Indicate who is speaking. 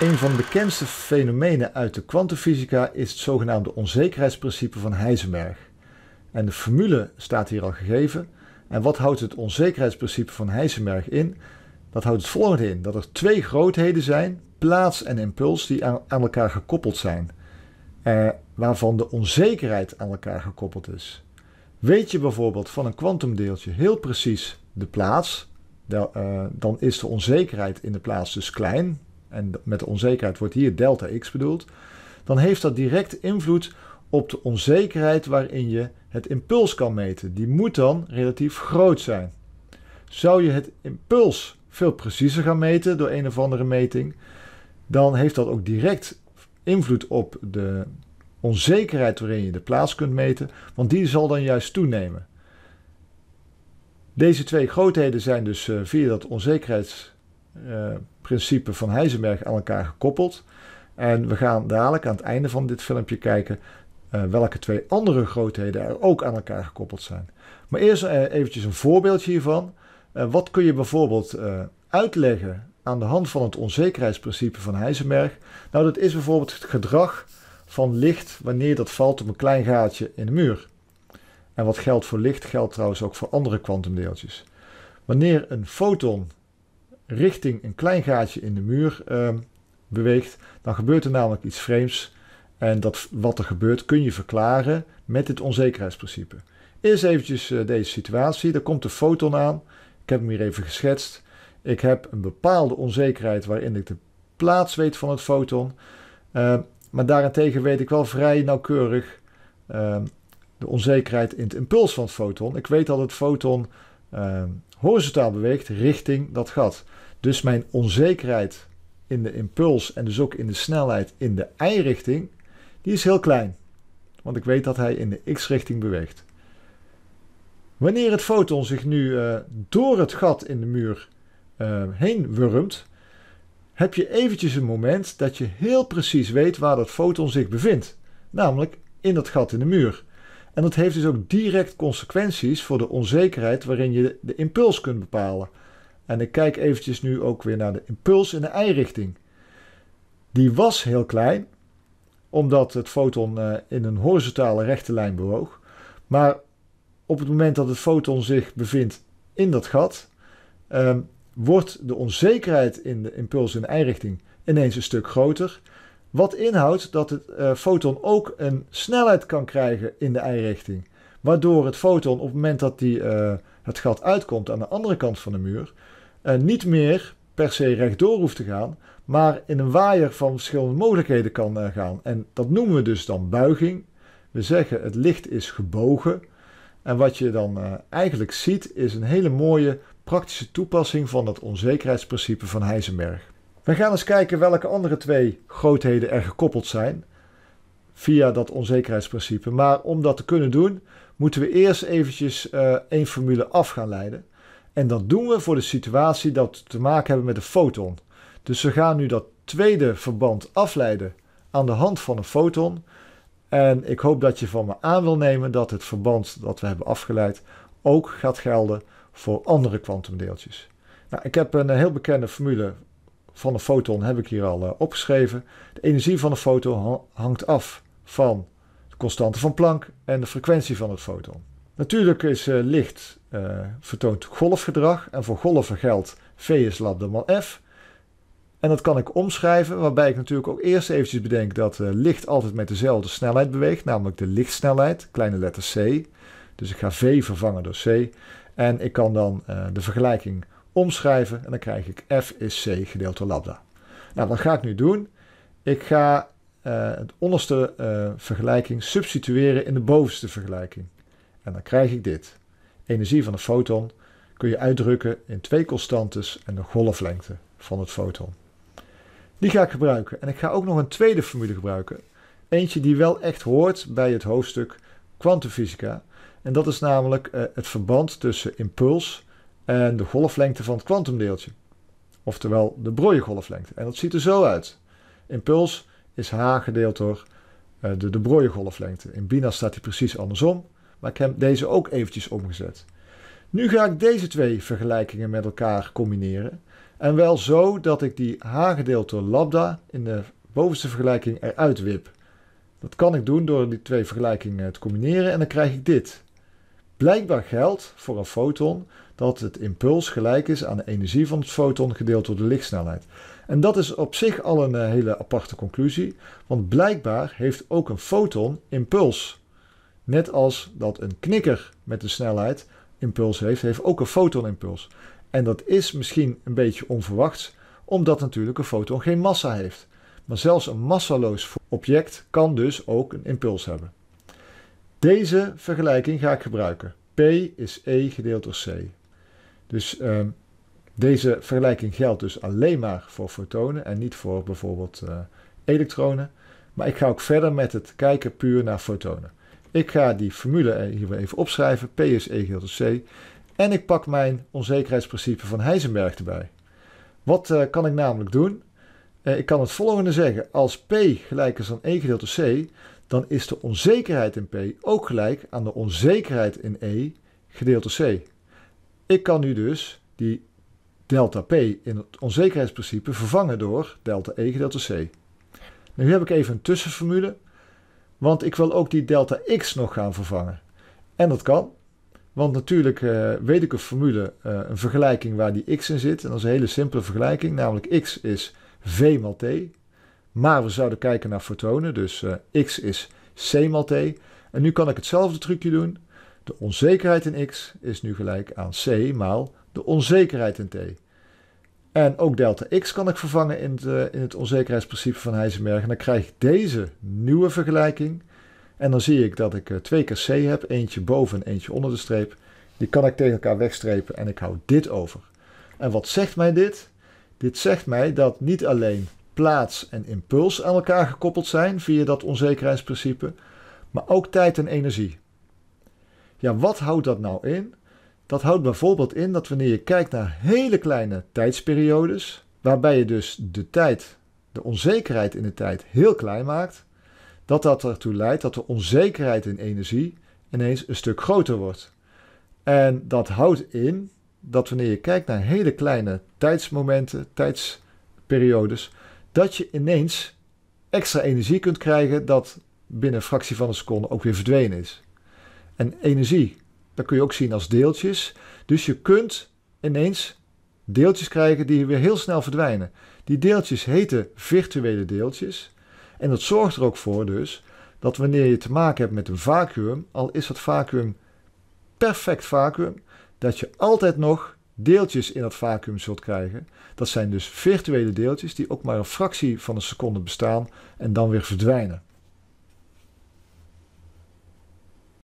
Speaker 1: Een van de bekendste fenomenen uit de kwantumfysica is het zogenaamde onzekerheidsprincipe van Heisenberg. En de formule staat hier al gegeven. En wat houdt het onzekerheidsprincipe van Heisenberg in? Dat houdt het volgende in: dat er twee grootheden zijn, plaats en impuls, die aan, elkaar gekoppeld zijn. Eh, waarvan de onzekerheid aan elkaar gekoppeld is. Weet je bijvoorbeeld van een kwantumdeeltje heel precies de plaats, eh, dan is de onzekerheid in de plaats dus klein, en met de onzekerheid wordt hier delta x bedoeld, dan heeft dat direct invloed op de onzekerheid waarin je het impuls kan meten. Die moet dan relatief groot zijn. Zou je het impuls veel preciezer gaan meten door een of andere meting, dan heeft dat ook direct invloed op de onzekerheid waarin je de plaats kunt meten, want die zal dan juist toenemen. Deze twee grootheden zijn dus eh, via dat onzekerheids eh, principe van Heisenberg aan elkaar gekoppeld. En we gaan dadelijk aan het einde van dit filmpje kijken eh, welke twee andere grootheden er ook aan elkaar gekoppeld zijn. Maar eerst uh, eventjes een voorbeeldje hiervan. wat kun je bijvoorbeeld uitleggen aan de hand van het onzekerheidsprincipe van Heisenberg? Nou, dat is bijvoorbeeld het gedrag van licht wanneer dat valt op een klein gaatje in de muur. En wat geldt voor licht geldt trouwens ook voor andere kwantumdeeltjes. Wanneer een foton richting een klein gaatje in de muur ehm, beweegt, dan gebeurt er namelijk iets vreemds. En dat, wat er gebeurt kun je verklaren met dit onzekerheidsprincipe. Eerst eventjes eh, deze situatie. Er komt een foton aan. Ik heb hem hier even geschetst. Ik heb een bepaalde onzekerheid waarin ik de plaats weet van het foton. Ehm, maar daarentegen weet ik wel vrij nauwkeurig ehm, de onzekerheid in het impuls van het foton. Ik weet dat het foton Ehm, horizontaal beweegt richting dat gat. Dus mijn onzekerheid in de impuls en dus ook in de snelheid in de y-richting, die is heel klein. Want ik weet dat hij in de x-richting beweegt. Wanneer het foton zich nu eh, door het gat in de muur uh, heen wurmt, heb je eventjes een moment dat je heel precies weet waar dat foton zich bevindt. Namelijk in dat gat in de muur. En dat heeft dus ook direct consequenties voor de onzekerheid waarin je de impuls kunt bepalen. En ik kijk eventjes nu ook weer naar de impuls in de y-richting. Die was heel klein, omdat het foton eh, in een horizontale rechte lijn bewoog. Maar op het moment dat het foton zich bevindt in dat gat, ehm, wordt de onzekerheid in de impuls in de y-richting ineens een stuk groter. Wat inhoudt dat het foton eh, ook een snelheid kan krijgen in de i-richting. Waardoor het foton op het moment dat die, eh, het gat uitkomt aan de andere kant van de muur, eh, niet meer per se rechtdoor hoeft te gaan, maar in een waaier van verschillende mogelijkheden kan gaan. En dat noemen we dus dan buiging. We zeggen het licht is gebogen. En wat je dan eigenlijk ziet is een hele mooie praktische toepassing van dat onzekerheidsprincipe van Heisenberg. We gaan eens kijken welke andere twee grootheden er gekoppeld zijn via dat onzekerheidsprincipe. Maar om dat te kunnen doen, moeten we eerst eventjes een eh, één formule af gaan leiden. En dat doen we voor de situatie dat we te maken hebben met een foton. Dus we gaan nu dat tweede verband afleiden aan de hand van een foton. En ik hoop dat je van me aan wil nemen dat het verband dat we hebben afgeleid ook gaat gelden voor andere kwantumdeeltjes. Nou, ik heb een eh, heel bekende formule van een foton heb ik hier al eh, opgeschreven. De energie van een foton hangt af van de constante van Planck en de frequentie van het foton. Natuurlijk is eh, licht uh, vertoont golfgedrag en voor golven geldt V is lambda mal F. En dat kan ik omschrijven, waarbij ik natuurlijk ook eerst eventjes bedenk dat licht altijd met dezelfde snelheid beweegt, namelijk de lichtsnelheid, kleine letter c. Dus ik ga V vervangen door c. En ik kan dan de vergelijking omschrijven en dan krijg ik f is c gedeeld door lambda. Nou, wat ga ik nu doen? Ik ga uh, het onderste eh, vergelijking substitueren in de bovenste vergelijking. En dan krijg ik dit. Energie van een foton kun je uitdrukken in twee constantes en de golflengte van het foton. Die ga ik gebruiken. En ik ga ook nog een tweede formule gebruiken. Eentje die wel echt hoort bij het hoofdstuk kwantumfysica. En dat is namelijk eh, het verband tussen impuls en de golflengte van het kwantumdeeltje. Oftewel de broglie golflengte. En dat ziet er zo uit. Impuls is h gedeeld door eh, de, de broglie golflengte. In Bina staat die precies andersom, maar ik heb deze ook eventjes omgezet. Nu ga ik deze twee vergelijkingen met elkaar combineren. En wel zo dat ik die h gedeeld door lambda in de bovenste vergelijking eruit wip. Dat kan ik doen door die twee vergelijkingen te combineren en dan krijg ik dit. Blijkbaar geldt voor een foton dat het impuls gelijk is aan de energie van het foton gedeeld door de lichtsnelheid. En dat is op zich al een eh, hele aparte conclusie, want blijkbaar heeft ook een foton impuls. Net als dat een knikker met een snelheid impuls heeft, heeft ook een foton impuls. En dat is misschien een beetje onverwachts, omdat natuurlijk een foton geen massa heeft. Maar zelfs een massaloos object kan dus ook een impuls hebben. Deze vergelijking ga ik gebruiken. P is E gedeeld door C. Dus ehm, deze vergelijking geldt dus alleen maar voor fotonen en niet voor bijvoorbeeld eh, elektronen. Maar ik ga ook verder met het kijken puur naar fotonen. Ik ga die formule hier weer even opschrijven. P is E gedeeld tot C. En ik pak mijn onzekerheidsprincipe van Heisenberg erbij. Wat eh, kan ik namelijk doen? Uh, ik kan het volgende zeggen. Als P gelijk is aan E gedeeld door C, dan is de onzekerheid in P ook gelijk aan de onzekerheid in E gedeeld door C. Ik kan nu dus die delta P in het onzekerheidsprincipe vervangen door delta E gedeelte C. Nu heb ik even een tussenformule, want ik wil ook die delta X nog gaan vervangen. En dat kan, want natuurlijk eh, weet ik een formule, eh, een vergelijking waar die X in zit. En dat is een hele simpele vergelijking, namelijk X is V mal T. Maar we zouden kijken naar fotonen, dus eh, X is C mal T. En nu kan ik hetzelfde trucje doen, de onzekerheid in x is nu gelijk aan c maal de onzekerheid in t. En ook delta x kan ik vervangen in, de, eh, in het onzekerheidsprincipe van Heisenberg. En dan krijg ik deze nieuwe vergelijking. En dan zie ik dat ik eh, twee keer c heb, eentje boven en eentje onder de streep. Die kan ik tegen elkaar wegstrepen en ik hou dit over. En wat zegt mij dit? Dit zegt mij dat niet alleen plaats en impuls aan elkaar gekoppeld zijn via dat onzekerheidsprincipe, maar ook tijd en energie. Ja, wat houdt dat nou in? Dat houdt bijvoorbeeld in dat wanneer je kijkt naar hele kleine tijdsperiodes, waarbij je dus de tijd, de onzekerheid in de tijd heel klein maakt, dat dat ertoe leidt dat de onzekerheid in energie ineens een stuk groter wordt. En dat houdt in dat wanneer je kijkt naar hele kleine tijdsmomenten, tijdsperiodes, dat je ineens extra energie kunt krijgen dat binnen een fractie van een seconde ook weer verdwenen is. En energie, dat kun je ook zien als deeltjes. Dus je kunt ineens deeltjes krijgen die weer heel snel verdwijnen. Die deeltjes heten virtuele deeltjes. En dat zorgt er ook voor dus dat wanneer je te maken hebt met een vacuüm, al is dat vacuüm perfect vacuüm, dat je altijd nog deeltjes in dat vacuüm zult krijgen. Dat zijn dus virtuele deeltjes die ook maar een fractie van een seconde bestaan en dan weer verdwijnen.